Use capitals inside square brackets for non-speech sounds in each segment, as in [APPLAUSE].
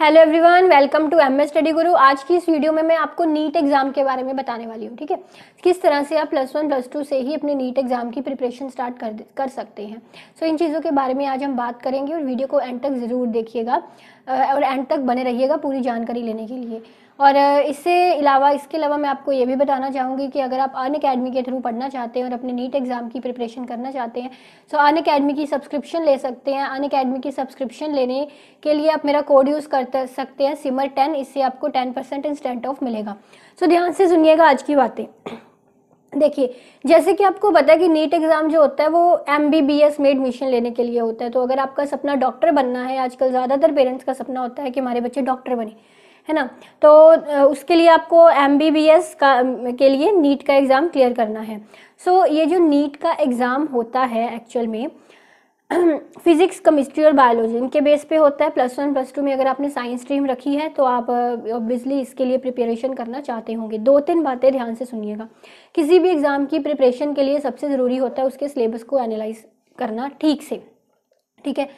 hello everyone welcome to M S study Guru आज की इस वीडियो में मैं आपको नीट एग्जाम के बारे में बताने वाली हूँ ठीक है किस तरह से आप प्लस वन प्लस टू से ही अपने नीट एग्जाम की प्रिपरेशन स्टार्ट कर कर सकते हैं सो so, इन चीज़ों के बारे में आज हम बात करेंगे और वीडियो को एंड तक ज़रूर देखिएगा और एंड तक बने रहिएगा पूरी जानकारी लेने के लिए और इससे अलावा इसके अलावा मैं आपको ये भी बताना चाहूँगी कि अगर आप अन अकेडमी के थ्रू पढ़ना चाहते हैं और अपने नीट एग्ज़ाम की प्रिपरेशन करना चाहते हैं तो अन अकेडमी की सब्सक्रिप्शन ले सकते हैं अन अकेडमी की सब्सक्रिप्शन लेने के लिए आप मेरा कोड यूज़ कर सकते हैं सिमर टेन इससे आपको टेन परसेंट इंस्टेंट ऑफ मिलेगा सो ध्यान से सुनिएगा आज की बातें देखिए जैसे कि आपको पता है कि नीट एग्ज़ाम जो होता है वो एम बी बी एस में एडमिशन लेने के लिए होता है तो अगर आपका सपना डॉक्टर बनना है आजकल ज़्यादातर पेरेंट्स का सपना होता है कि हमारे बच्चे डॉक्टर बने है ना तो उसके लिए आपको एम का के लिए नीट का एग्ज़ाम क्लियर करना है सो so, ये जो नीट का एग्ज़ाम होता है एक्चुअल में [CLEARS THROAT] फिज़िक्स केमिस्ट्री और बायोलॉजी इनके बेस पे होता है प्लस वन प्लस टू में अगर आपने साइंस स्ट्रीम रखी है तो आप ऑब्वियसली इसके लिए प्रिपरेशन करना चाहते होंगे दो तीन बातें ध्यान से सुनिएगा किसी भी एग्ज़ाम की प्रिपरेशन के लिए सबसे ज़रूरी होता है उसके सिलेबस को एनालाइज करना ठीक से ठीक है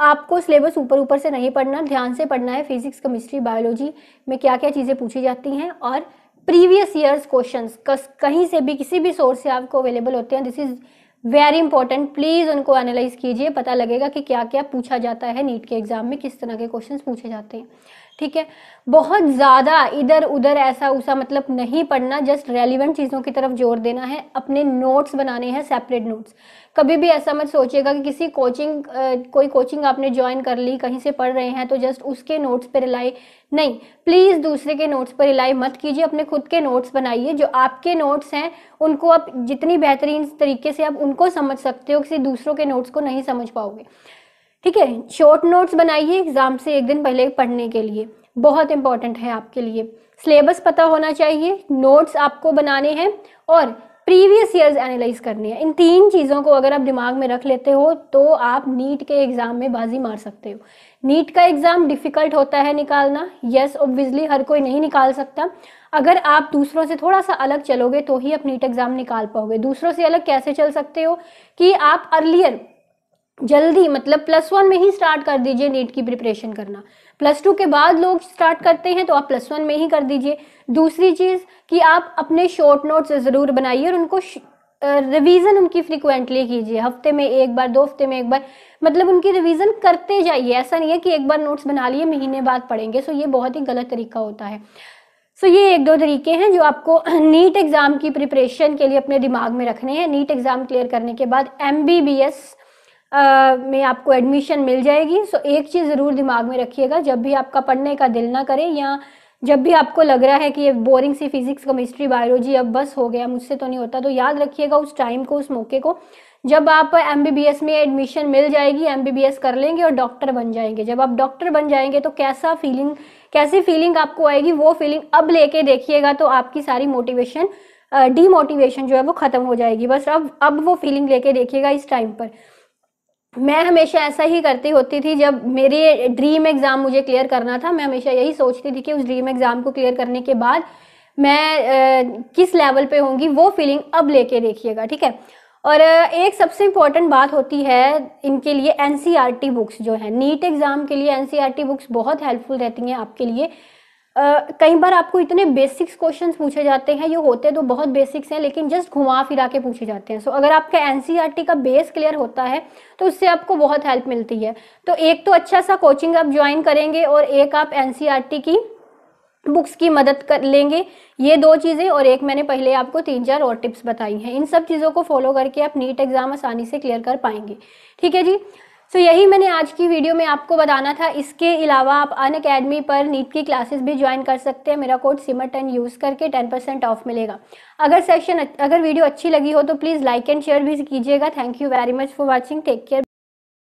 आपको सिलेबस ऊपर ऊपर से नहीं पढ़ना ध्यान से पढ़ना है फिजिक्स केमिस्ट्री बायोलॉजी में क्या क्या चीज़ें पूछी जाती हैं और प्रीवियस ईयर्स क्वेश्चंस कहीं से भी किसी भी सोर्स से आपको अवेलेबल होते हैं this is very important please उनको एनालाइज कीजिए पता लगेगा कि क्या क्या पूछा जाता है नीट के एग्ज़ाम में किस तरह के क्वेश्चन पूछे जाते हैं ठीक है बहुत ज़्यादा इधर उधर ऐसा उसा मतलब नहीं पढ़ना जस्ट रेलिवेंट चीज़ों की तरफ जोर देना है अपने नोट्स बनाने हैं सेपरेट नोट्स कभी भी ऐसा मत सोचिएगा कि किसी कोचिंग कोई कोचिंग आपने ज्वाइन कर ली कहीं से पढ़ रहे हैं तो जस्ट उसके नोट्स पर रिलाई नहीं प्लीज़ दूसरे के नोट्स पर रिलाई मत कीजिए अपने खुद के नोट्स बनाइए जो आपके नोट्स हैं उनको आप जितनी बेहतरीन तरीके से आप उनको समझ सकते हो किसी दूसरों के नोट्स को नहीं समझ पाओगे ठीक है शॉर्ट नोट्स बनाइए एग्जाम से एक दिन पहले पढ़ने के लिए बहुत इंपॉर्टेंट है आपके लिए सिलेबस पता होना चाहिए नोट्स आपको बनाने हैं और प्रीवियस ईयर्स एनालाइज करने हैं इन तीन चीज़ों को अगर आप दिमाग में रख लेते हो तो आप नीट के एग्ज़ाम में बाजी मार सकते हो नीट का एग्ज़ाम डिफ़िकल्ट होता है निकालना यस ओब्वियसली ऑब्वियसली हर कोई नहीं निकाल सकता अगर आप दूसरों से थोड़ा सा अलग चलोगे तो ही आप नीट एग्ज़ाम निकाल पाओगे दूसरों से अलग कैसे चल सकते हो कि आप अर्लियर जल्दी मतलब प्लस वन में ही स्टार्ट कर दीजिए नीट की प्रिपरेशन करना प्लस टू के बाद लोग स्टार्ट करते हैं तो आप प्लस वन में ही कर दीजिए दूसरी चीज़ कि आप अपने शॉर्ट नोट्स ज़रूर बनाइए और उनको रिवीजन उनकी फ्रीक्वेंटली कीजिए हफ्ते में एक बार दो हफ्ते में एक बार मतलब उनकी रिवीजन करते जाइए ऐसा नहीं है कि एक बार नोट्स बना लिए महीने बाद पढ़ेंगे सो ये बहुत ही गलत तरीका होता है सो ये एक दो तरीके हैं जो आपको नीट [CLEARS THROAT] एग्ज़ाम की प्रिपरेशन के लिए अपने दिमाग में रखने हैं नीट एग्ज़ाम क्लियर करने के बाद एम बी बी एस में आपको एडमिशन मिल जाएगी सो एक चीज़ ज़रूर दिमाग में रखिएगा जब भी आपका पढ़ने का दिल ना करे या जब भी आपको लग रहा है कि ये बोरिंग सी फिजिक्स केमिस्ट्री बायोलॉजी अब बस हो गया मुझसे तो नहीं होता तो याद रखिएगा उस टाइम को उस मौके को जब आप एम में एडमिशन मिल जाएगी एम कर लेंगे और डॉक्टर बन जाएंगे जब आप डॉक्टर बन जाएंगे तो कैसा फीलिंग कैसी फीलिंग आपको आएगी वो फीलिंग अब लेके देखिएगा तो आपकी सारी मोटिवेशन डीमोटिवेशन जो है वो ख़त्म हो जाएगी बस अब अब वो फीलिंग लेके देखिएगा इस टाइम पर मैं हमेशा ऐसा ही करती होती थी जब मेरे ड्रीम एग्ज़ाम मुझे क्लियर करना था मैं हमेशा यही सोचती थी कि उस ड्रीम एग्ज़ाम को क्लियर करने के बाद मैं आ, किस लेवल पे होंगी वो फीलिंग अब लेके देखिएगा ठीक है और एक सबसे इम्पॉर्टेंट बात होती है इनके लिए एन बुक्स e जो है नीट एग्ज़ाम के लिए एन बुक्स e बहुत हेल्पफुल रहती हैं आपके लिए कई बार आपको इतने बेसिक्स क्वेश्चंस पूछे जाते हैं ये होते तो बहुत बेसिक्स हैं लेकिन जस्ट घुमा फिरा के पूछे जाते हैं सो so, अगर आपका एन e का बेस क्लियर होता है तो उससे आपको बहुत हेल्प मिलती है तो एक तो अच्छा सा कोचिंग आप ज्वाइन करेंगे और एक आप एन e की बुक्स की मदद कर लेंगे ये दो चीज़ें और एक मैंने पहले आपको तीन चार और टिप्स बताई हैं इन सब चीज़ों को फॉलो करके आप नीट एग्ज़ाम आसानी से क्लियर कर पाएंगे ठीक है जी सो so, यही मैंने आज की वीडियो में आपको बताना था इसके अलावा आप अन अकेडमी पर नीट की क्लासेस भी ज्वाइन कर सकते हैं मेरा कोड सिमर टेन यूज़ करके टेन परसेंट ऑफ मिलेगा अगर सेशन अगर वीडियो अच्छी लगी हो तो प्लीज़ लाइक एंड शेयर भी कीजिएगा thank you very much for watching take care